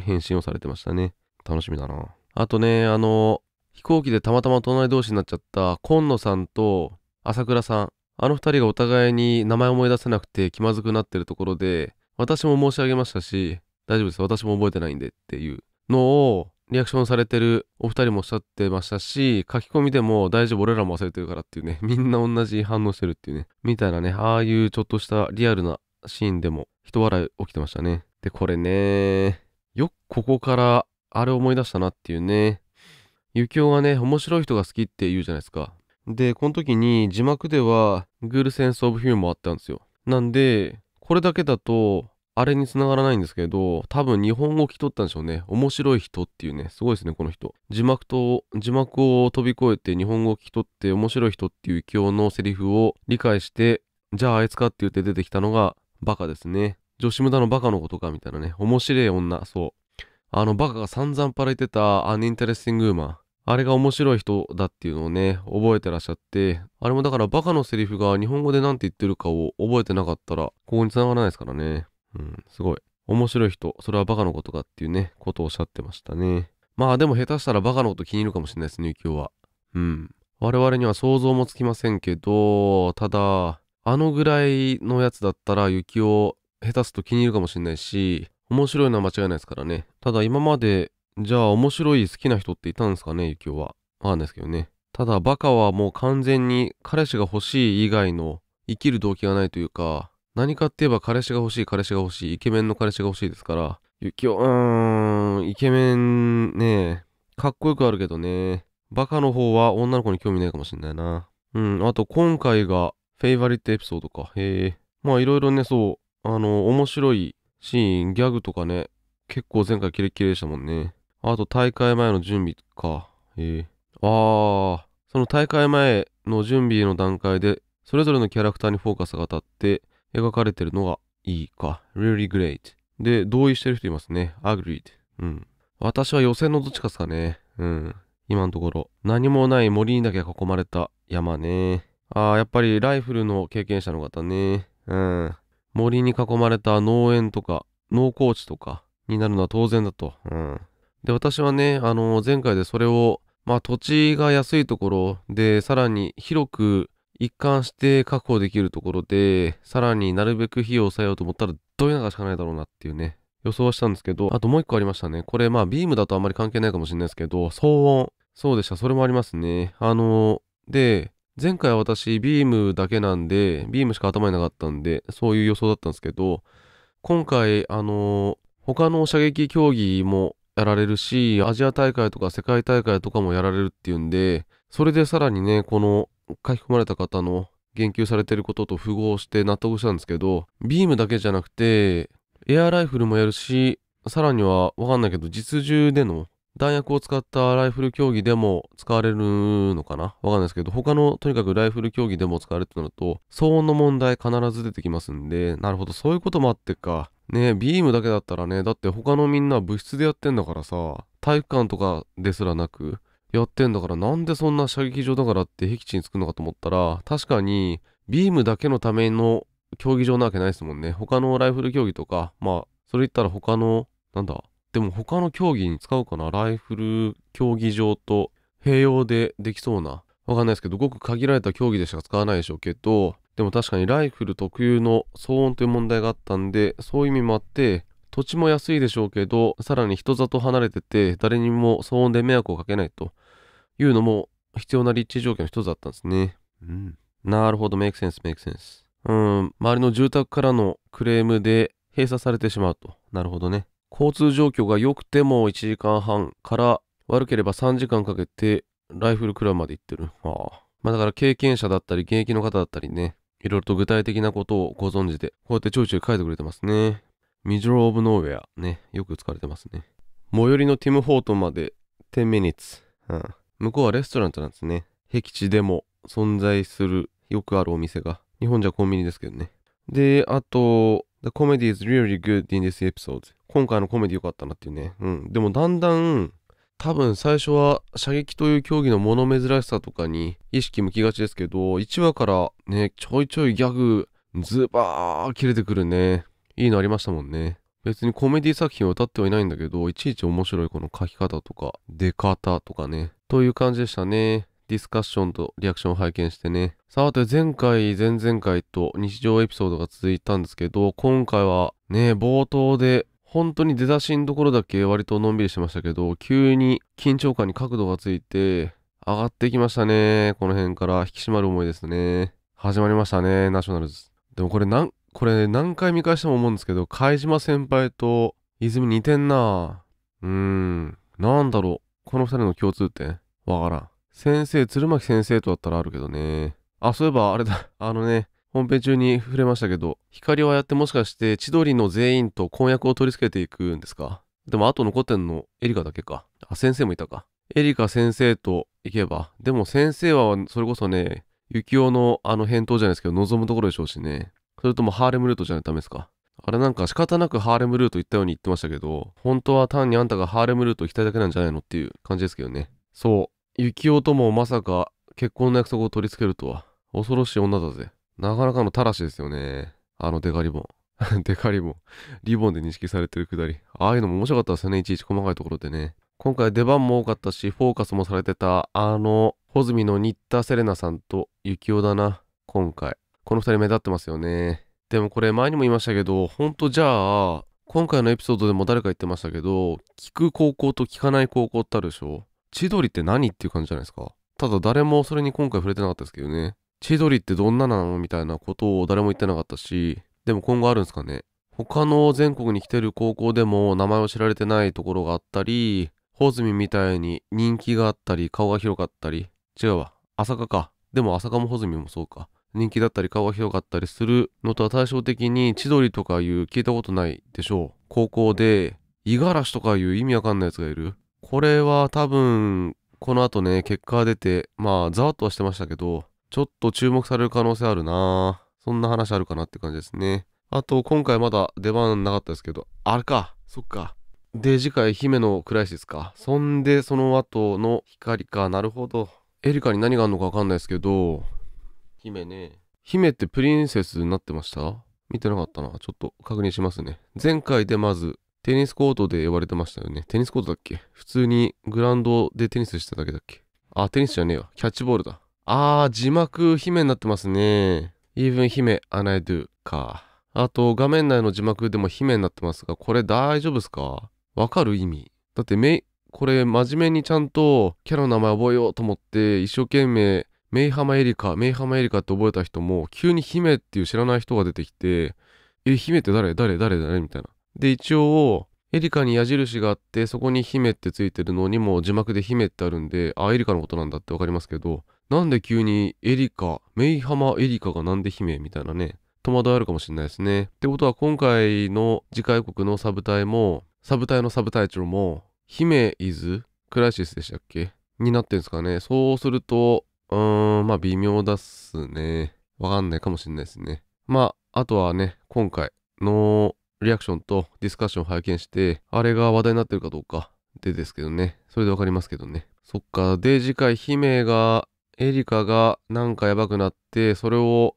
返信をされてましたね。楽しみだな。あとね、あの、飛行機でたまたま隣同士になっちゃった今野さんと朝倉さんあの2人がお互いに名前思い出せなくて気まずくなってるところで私も申し上げましたし大丈夫です私も覚えてないんでっていうのをリアクションされてるお二人もおっしゃってましたし、書き込みでも大丈夫、俺らも忘れてるからっていうね、みんな同じ反応してるっていうね、みたいなね、ああいうちょっとしたリアルなシーンでも、人笑い起きてましたね。で、これね、よくここから、あれ思い出したなっていうね、ユキオがね、面白い人が好きって言うじゃないですか。で、この時に字幕では、グールセンス・オブ・ヒューもあったんですよ。なんで、これだけだと、あれに繋がらないんですけど、多分日本語を聞き取ったんでしょうね。面白い人っていうね、すごいですね、この人。字幕と、字幕を飛び越えて日本語を聞き取って面白い人っていうキオのセリフを理解して、じゃああいつかって言って出てきたのがバカですね。女子無駄のバカのことかみたいなね。面白い女、そう。あのバカが散々パレてたアンインテレスティングウーマン。あれが面白い人だっていうのをね、覚えてらっしゃって、あれもだからバカのセリフが日本語で何て言ってるかを覚えてなかったら、ここに繋がらないですからね。うん、すごい。面白い人、それはバカのことかっていうね、ことをおっしゃってましたね。まあでも下手したらバカのこと気に入るかもしれないですね、今日は。うん。我々には想像もつきませんけど、ただ、あのぐらいのやつだったら、雪を下手すと気に入るかもしれないし、面白いのは間違いないですからね。ただ今まで、じゃあ面白い好きな人っていたんですかね、ゆきおは。わかんないですけどね。ただバカはもう完全に彼氏が欲しい以外の生きる動機がないというか、何かって言えば彼氏が欲しい、彼氏が欲しい、イケメンの彼氏が欲しいですから、ゆきお、うーん、イケメンね、かっこよくあるけどね、バカの方は女の子に興味ないかもしんないな。うん、あと今回がフェイバリットエピソードか。へえ。まあいろいろね、そう、あの、面白いシーン、ギャグとかね、結構前回キレッキレでしたもんね。あと大会前の準備か。ええー、ああ、その大会前の準備の段階で、それぞれのキャラクターにフォーカスが当たって描かれてるのがいいか。really great。で、同意してる人いますね。agreed。うん。私は予選のどっちかっすかね。うん。今のところ。何もない森にだけ囲まれた山ね。ああ、やっぱりライフルの経験者の方ね。うん。森に囲まれた農園とか農耕地とかになるのは当然だと。うん。で、私はね、あの、前回でそれを、まあ土地が安いところで、さらに広く一貫して確保できるところで、さらになるべく費用を抑えようと思ったら、どいのがしかないだろうなっていうね、予想はしたんですけど、あともう一個ありましたね。これまあビームだとあんまり関係ないかもしれないですけど、騒音。そうでした。それもありますね。あの、で、前回は私、ビームだけなんで、ビームしか頭になかったんで、そういう予想だったんですけど、今回、あのー、他の射撃競技もやられるし、アジア大会とか世界大会とかもやられるっていうんで、それでさらにね、この書き込まれた方の言及されてることと符合して納得したんですけど、ビームだけじゃなくて、エアライフルもやるし、さらにはわかんないけど、実銃での弾薬を使ったライフル競技でも使われるのかなわかんないですけど、他のとにかくライフル競技でも使われるてなると、騒音の問題必ず出てきますんで、なるほど、そういうこともあってか。ねビームだけだったらね、だって他のみんな部室でやってんだからさ、体育館とかですらなく、やってんだからなんでそんな射撃場だからって僻地に作るのかと思ったら、確かに、ビームだけのための競技場なわけないですもんね。他のライフル競技とか、まあ、それ言ったら他の、なんだ、でも他の競技に使うかなライフル競技場と併用でできそうな。わかんないですけど、ごく限られた競技でしか使わないでしょうけど、でも確かにライフル特有の騒音という問題があったんで、そういう意味もあって、土地も安いでしょうけど、さらに人里離れてて、誰にも騒音で迷惑をかけないというのも必要な立地条件の一つだったんですね。うん。なるほど、メイクセンス、メイクセンス。うん、周りの住宅からのクレームで閉鎖されてしまうと。なるほどね。交通状況が良くても1時間半から悪ければ3時間かけてライフルクラブまで行ってる。ああ。まあだから経験者だったり現役の方だったりね、いろいろと具体的なことをご存知で、こうやってちょいちょい書いてくれてますね。ミジョロ・オブ・ノーウェアね、よく使われてますね。最寄りのティム・ホートンまで10 minutes。うん。向こうはレストランなんですね。僻地でも存在するよくあるお店が。日本じゃコンビニですけどね。で、あと、The comedy is really good in this episode. 今回のコメディ良かったなっていうね。うん。でもだんだん、多分最初は射撃という競技の物珍しさとかに意識向きがちですけど、1話からね、ちょいちょいギャグ、ズバー切れてくるね。いいのありましたもんね。別にコメディ作品を歌ってはいないんだけど、いちいち面白いこの書き方とか、出方とかね、という感じでしたね。ディスカッションとリアクションを拝見してね。さて、前回、前々回と日常エピソードが続いたんですけど、今回はね、冒頭で本当に出だしのところだけ割とのんびりしてましたけど、急に緊張感に角度がついて、上がってきましたね。この辺から引き締まる思いですね。始まりましたね、ナショナルズ。でもこれなん、これ何回見返しても思うんですけど、貝島先輩と泉似てんなうーん、なんだろう。この二人の共通点わからん。先生、鶴巻先生とだったらあるけどね。あ、そういえばあれだ、あのね、本編中に触れましたけど、光はやってもしかして千鳥の全員と婚約を取り付けていくんですかでもあと残ってんのエリカだけか。あ、先生もいたか。エリカ先生と行けば。でも先生はそれこそね、幸男のあの返答じゃないですけど、望むところでしょうしね。それともハーレムルートじゃないダメですか。あれなんか仕方なくハーレムルート行ったように言ってましたけど、本当は単にあんたがハーレムルート行きたいだけなんじゃないのっていう感じですけどね。そう。幸男ともまさか結婚の約束を取り付けるとは。恐ろしい女だぜ。なかなかのたらしですよね。あのデカリボン。デカリボン。リボンで認識されてるくだり。ああいうのも面白かったですよね。いちいち細かいところでね。今回出番も多かったし、フォーカスもされてた、あの、ホズミの新田セレナさんと幸男だな。今回。この二人目立ってますよね。でもこれ前にも言いましたけど、ほんとじゃあ、今回のエピソードでも誰か言ってましたけど、聞く高校と聞かない高校ってあるでしょ千鳥って何っていう感じじゃないですか。ただ誰もそれに今回触れてなかったですけどね。千鳥ってどんななのみたいなことを誰も言ってなかったし、でも今後あるんですかね。他の全国に来てる高校でも名前を知られてないところがあったり、ホズミみたいに人気があったり、顔が広かったり、違うわ、浅香か。でも浅かもホズミもそうか。人気だったり顔が広かったりするのとは対照的に千鳥とかいう聞いたことないでしょう。高校で、五十嵐とかいう意味わかんないやつがいる。これは多分、この後ね、結果が出て、まあ、ざわっとはしてましたけど、ちょっと注目される可能性あるなそんな話あるかなって感じですね。あと、今回まだ出番なかったですけど、あれか、そっか。で、次回、姫のクライシスか。そんで、その後の光か。なるほど。エリカに何があるのかわかんないですけど、姫ね。姫ってプリンセスになってました見てなかったな。ちょっと確認しますね。前回でまず、テニスコートで呼ばれてましたよね。テニスコートだっけ普通にグラウンドでテニスしてただけだっけあ、テニスじゃねえわ。キャッチボールだ。あー、字幕姫になってますね。even 姫アナイドゥか。あと、画面内の字幕でも姫になってますが、これ大丈夫ですかわかる意味。だってめ、これ真面目にちゃんとキャラの名前覚えようと思って、一生懸命、メイハマエリカ、メイハマエリカって覚えた人も、急に姫っていう知らない人が出てきて、え、姫って誰誰誰誰みたいな。で、一応、エリカに矢印があって、そこに姫ってついてるのにも字幕で姫ってあるんで、あ、エリカのことなんだってわかりますけど、なんで急にエリカ、メイハマエリカがなんで姫みたいなね、戸惑あるかもしれないですね。ってことは今回の次回国のサブ隊も、サブ隊のサブ隊長も、姫イズクライシスでしたっけになってんすかね。そうすると、うーん、まあ微妙だっすね。わかんないかもしれないですね。まあ、あとはね、今回のリアクションとディスカッションを拝見して、あれが話題になってるかどうかでですけどね。それでわかりますけどね。そっか。で、次回、姫が、エリカがなんかやばくなって、それを、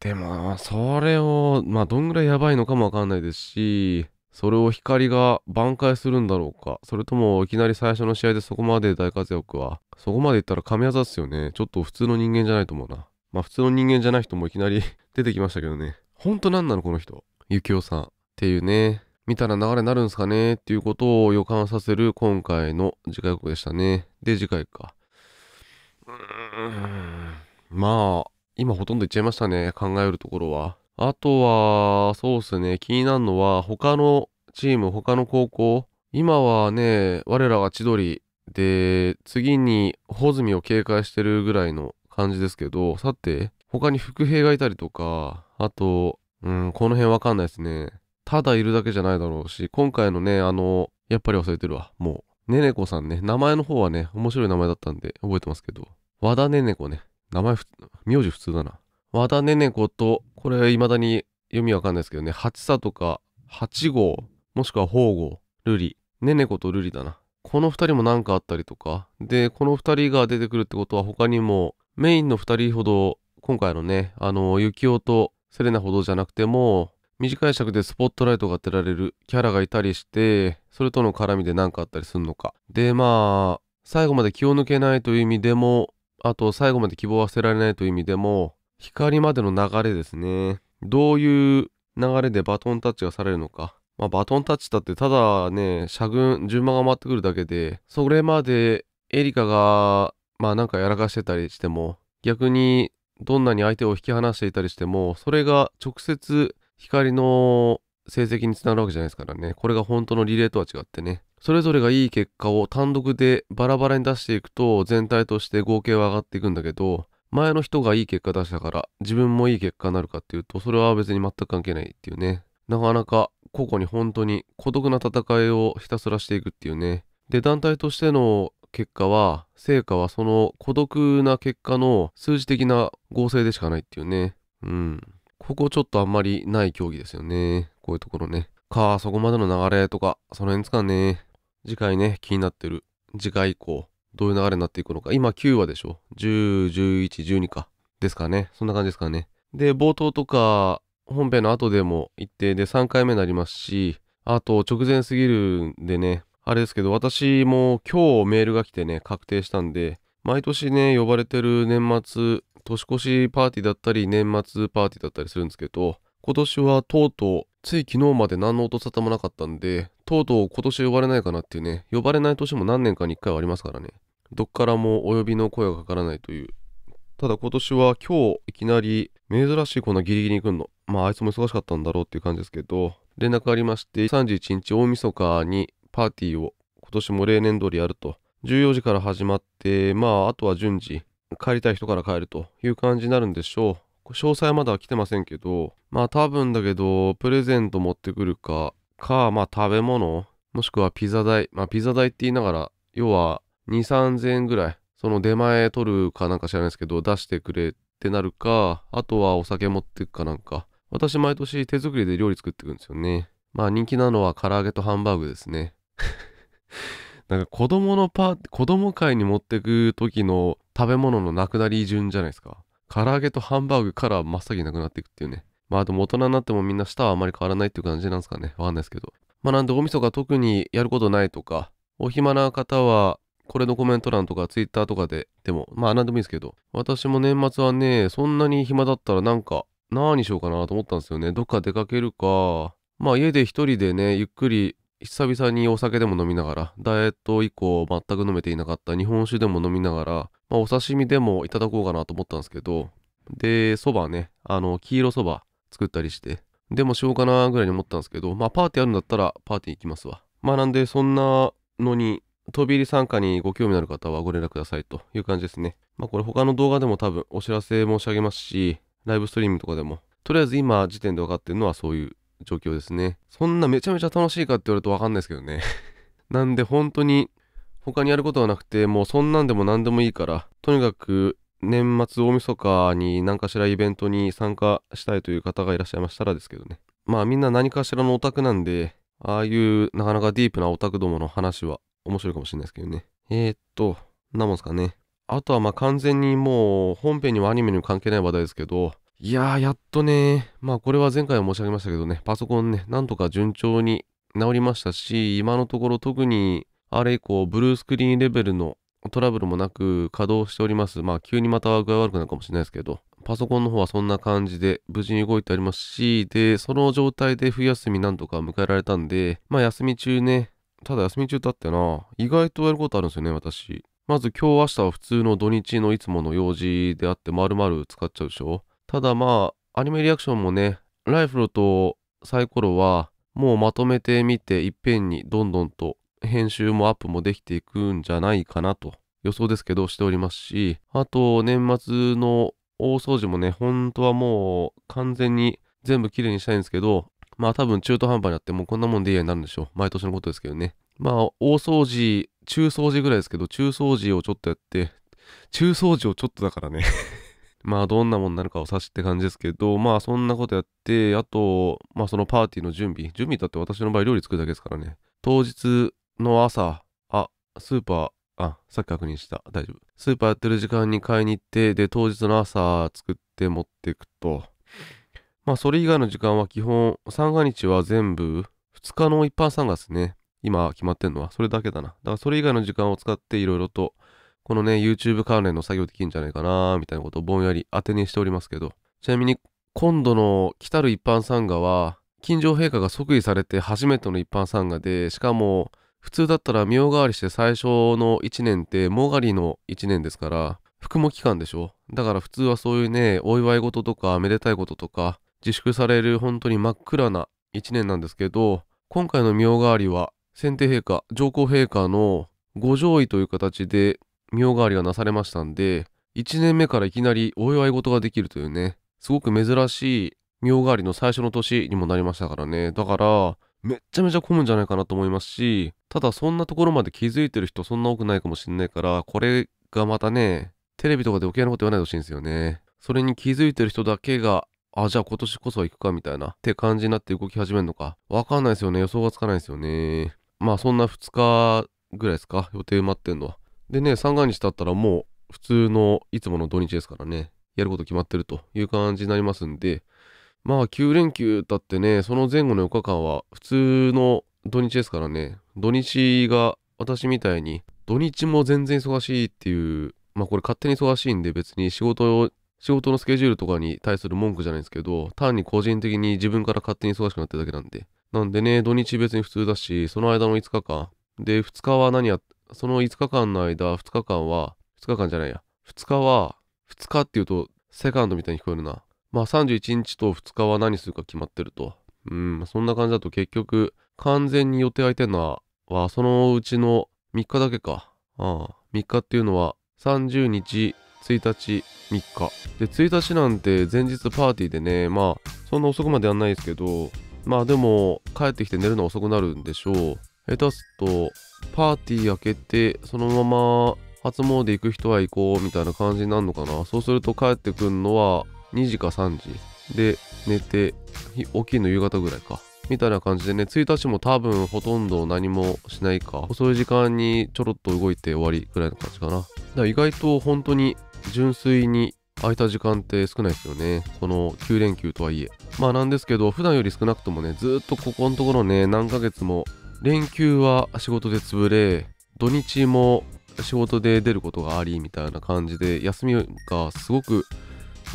でも、それを、まあ、どんぐらいやばいのかもわかんないですし、それを光が挽回するんだろうか。それとも、いきなり最初の試合でそこまで大活躍は。そこまでいったら神業っすよね。ちょっと普通の人間じゃないと思うな。まあ、普通の人間じゃない人もいきなり 出てきましたけどね。ほんと何なのこの人。ゆきおさん。っていうね、見たら流れになるんすかねっていうことを予感させる今回の次回予告でしたね。で、次回か。うーん。まあ、今ほとんど行っちゃいましたね。考えるところは。あとは、そうっすね。気になるのは、他のチーム、他の高校。今はね、我らが千鳥で、次に穂積を警戒してるぐらいの感じですけど、さて、他に伏兵がいたりとか、あと、うん、この辺わかんないですね。ただいるだけじゃないだろうし、今回のね、あの、やっぱり忘れてるわ、もう。ねねこさんね、名前の方はね、面白い名前だったんで覚えてますけど、和田ねねこね、名前ふ、名字普通だな。和田ねねこと、これ未だに読みわかんないですけどね、八さとか、八号、もしくは宝号、瑠璃、ねねこと瑠璃だな。この2人も何かあったりとか、で、この2人が出てくるってことは他にも、メインの2人ほど、今回のね、あの、雪男とセレナほどじゃなくても、短い尺でスポットライトが当てられるキャラがいたりして、それとの絡みで何かあったりするのか。で、まあ、最後まで気を抜けないという意味でも、あと最後まで希望は捨てられないという意味でも、光までの流れですね。どういう流れでバトンタッチがされるのか。まあ、バトンタッチだってただね、射群、順番が回ってくるだけで、それまでエリカが、まあなんかやらかしてたりしても、逆にどんなに相手を引き離していたりしても、それが直接光の成績につながるわけじゃないですからね。これが本当のリレーとは違ってね。それぞれがいい結果を単独でバラバラに出していくと全体として合計は上がっていくんだけど、前の人がいい結果出したから自分もいい結果になるかっていうと、それは別に全く関係ないっていうね。なかなか個々に本当に孤独な戦いをひたすらしていくっていうね。で、団体としての結果は、成果はその孤独な結果の数字的な合成でしかないっていうね。うん。ここちょっとあんまりない競技ですよね。こういうところね。かあ、そこまでの流れとか、その辺ですかね。次回ね、気になってる。次回以降、どういう流れになっていくのか。今9話でしょ。10、11、12か。ですかね。そんな感じですかね。で、冒頭とか、本編の後でも一定で3回目になりますし、あと直前すぎるんでね、あれですけど、私も今日メールが来てね、確定したんで、毎年ね、呼ばれてる年末年越しパーティーだったり、年末パーティーだったりするんですけど、今年はとうとう、つい昨日まで何の音沙汰もなかったんで、とうとう今年呼ばれないかなっていうね、呼ばれない年も何年かに1回はありますからね。どっからもお呼びの声がかからないという。ただ今年は今日いきなり珍しいこんなギリギリに来んの。まああいつも忙しかったんだろうっていう感じですけど、連絡ありまして31日大晦日にパーティーを今年も例年通りやると。14時から始まって、まああとは順次帰りたい人から帰るという感じになるんでしょう。詳細はまだ来てませんけど、まあ多分だけど、プレゼント持ってくるか、か、まあ食べ物、もしくはピザ代。まあピザ代って言いながら、要は2、3000円ぐらい、その出前取るかなんか知らないですけど、出してくれってなるか、あとはお酒持ってくかなんか。私毎年手作りで料理作っていくんですよね。まあ人気なのは唐揚げとハンバーグですね。なんか子供のパー、子供会に持ってく時の食べ物のなくなり順じゃないですか。唐揚げとハンバーグから真っ先になくなっていくっていうね。まあでも大人になってもみんな舌はあまり変わらないっていう感じなんですかね。わかんないですけど。まあなんで大晦日特にやることないとか、お暇な方は、これのコメント欄とかツイッターとかで、でも、まあ何でもいいですけど、私も年末はね、そんなに暇だったらなんか、何しようかなと思ったんですよね。どっか出かけるか、まあ家で一人でね、ゆっくり久々にお酒でも飲みながら、ダイエット以降全く飲めていなかった日本酒でも飲みながら、まあ、お刺身でもいただこうかなと思ったんですけど、で、そばね、あの、黄色そば作ったりして、でもしようかなぐらいに思ったんですけど、まあ、パーティーあるんだったらパーティー行きますわ。まあ、なんで、そんなのに、飛び入り参加にご興味のある方はご連絡くださいという感じですね。まあ、これ他の動画でも多分お知らせ申し上げますし、ライブストリームとかでも、とりあえず今時点で分かってるのはそういう状況ですね。そんなめちゃめちゃ楽しいかって言われると分かんないですけどね なんで本当に他にやることはなくて、もうそんなんでも何でもいいから、とにかく年末大晦日に何かしらイベントに参加したいという方がいらっしゃいましたらですけどね。まあみんな何かしらのオタクなんで、ああいうなかなかディープなオタクどもの話は面白いかもしれないですけどね。えー、っと、なもんすかね。あとはまあ完全にもう本編にもアニメにも関係ない話題ですけど、いやーやっとね、まあこれは前回申し上げましたけどね、パソコンね、なんとか順調に治りましたし、今のところ特にあれ以降、ブルースクリーンレベルのトラブルもなく稼働しております。まあ、急にまた具合悪くなるかもしれないですけど、パソコンの方はそんな感じで無事に動いてありますし、で、その状態で冬休みなんとか迎えられたんで、まあ、休み中ね、ただ休み中だってな、意外とやることあるんですよね、私。まず今日明日は普通の土日のいつもの用事であって、丸々使っちゃうでしょただまあ、アニメリアクションもね、ライフルとサイコロは、もうまとめてみて、いっぺんにどんどんと編集もアップもできていくんじゃないかなと予想ですけどしておりますし、あと年末の大掃除もね、本当はもう完全に全部きれいにしたいんですけど、まあ多分中途半端になってもうこんなもんで嫌になるんでしょう。毎年のことですけどね。まあ大掃除、中掃除ぐらいですけど、中掃除をちょっとやって、中掃除をちょっとだからね まあどんなもんなるかを指しって感じですけど、まあそんなことやって、あと、まあそのパーティーの準備、準備だって私の場合料理作るだけですからね。当日の朝、あ、スーパー、あ、さっき確認した。大丈夫。スーパーやってる時間に買いに行って、で、当日の朝作って持っていくと。まあ、それ以外の時間は基本、三が日は全部、二日の一般参加ですね。今決まってんのは、それだけだな。だからそれ以外の時間を使っていろいろと、このね、YouTube 関連の作業できるんじゃないかなみたいなことをぼんやり当てにしておりますけど。ちなみに、今度の来たる一般参賀は、金城陛下が即位されて初めての一般参賀で、しかも、普通だったら妙代わりして最初の1年ってもがりの1年ですから、服も期間でしょだから普通はそういうね、お祝い事とかめでたいこととか、自粛される本当に真っ暗な1年なんですけど、今回の妙代わりは、先帝陛下、上皇陛下のご上位という形で妙代わりがなされましたんで、1年目からいきなりお祝い事ができるというね、すごく珍しい妙代わりの最初の年にもなりましたからね。だから、めっちゃめちゃ混むんじゃないかなと思いますしただそんなところまで気づいてる人そんな多くないかもしんないからこれがまたねテレビとかで余計なこと言わないでほしいんですよねそれに気づいてる人だけがあ、じゃあ今年こそは行くかみたいなって感じになって動き始めるのか。わかんないですよね。予想がつかないですよね。まあそんな2日ぐらいですか。予定埋まってんのは。でね、三が日だったらもう普通のいつもの土日ですからね。やること決まってるという感じになりますんで、まあ9連休だってね、その前後の4日間は普通の土日ですからね、土日が私みたいに、土日も全然忙しいっていう、まあこれ勝手に忙しいんで別に仕事を、仕事のスケジュールとかに対する文句じゃないですけど、単に個人的に自分から勝手に忙しくなってるだけなんで。なんでね、土日別に普通だし、その間の5日間。で、2日は何や、その5日間の間、2日間は、2日間じゃないや。2日は、2日って言うと、セカンドみたいに聞こえるな。まあ31日と2日は何するか決まってると。うん、そんな感じだと結局、完全に予定空いてるのは、そのうちの3日だけか。ああ、3日っていうのは、30日、1日、3日。で、1日なんて前日パーティーでね、まあ、そんな遅くまでやんないですけど、まあでも、帰ってきて寝るの遅くなるんでしょう。下手すと、パーティー開けて、そのまま初詣行く人は行こうみたいな感じになるのかな。そうすると帰ってくるのは2時か3時で寝て、起きるの夕方ぐらいか。みたいな感じでね、1日も多分ほとんど何もしないか、遅い時間にちょろっと動いて終わりぐらいの感じかな。だから意外と本当に純粋に空いた時間って少ないですよね。この9連休とはいえ。まあなんですけど、普段より少なくともね、ずっとここのところね、何ヶ月も、連休は仕事で潰れ、土日も仕事で出ることがありみたいな感じで休みがすごく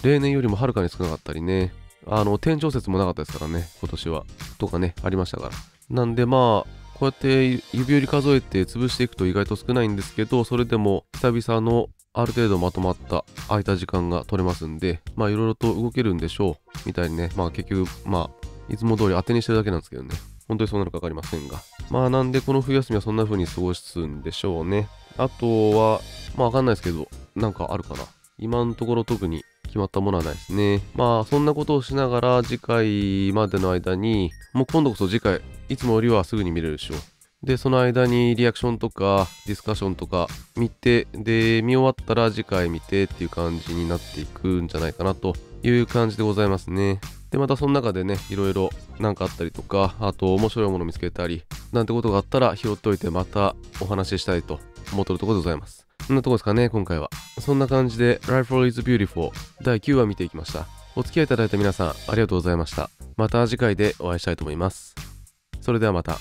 例年よりもはるかに少なかったりね、あの、天井説もなかったですからね、今年は。とかね、ありましたから。なんでまあ、こうやって指折り数えて潰していくと意外と少ないんですけど、それでも久々のある程度まとまった空いた時間が取れますんで、まあいろいろと動けるんでしょう、みたいにね、まあ結局、まあ、いつも通り当てにしてるだけなんですけどね。本当にそうなるか分かりませんが。まあなんでこの冬休みはそんな風に過ごすんでしょうね。あとは、まあわかんないですけど、なんかあるかな。今のところ特に決まったものはないですね。まあそんなことをしながら次回までの間に、もう今度こそ次回、いつもよりはすぐに見れるでしょ。う。で、その間にリアクションとかディスカッションとか見て、で、見終わったら次回見てっていう感じになっていくんじゃないかなという感じでございますね。で、またその中でね、いろいろ何かあったりとか、あと面白いもの見つけたり、なんてことがあったら拾っておいてまたお話ししたいと思ってるところでございます。なとこですかね、今回は。そんな感じで、Life is Beautiful 第9話見ていきました。お付き合いいただいた皆さん、ありがとうございました。また次回でお会いしたいと思います。それではまた。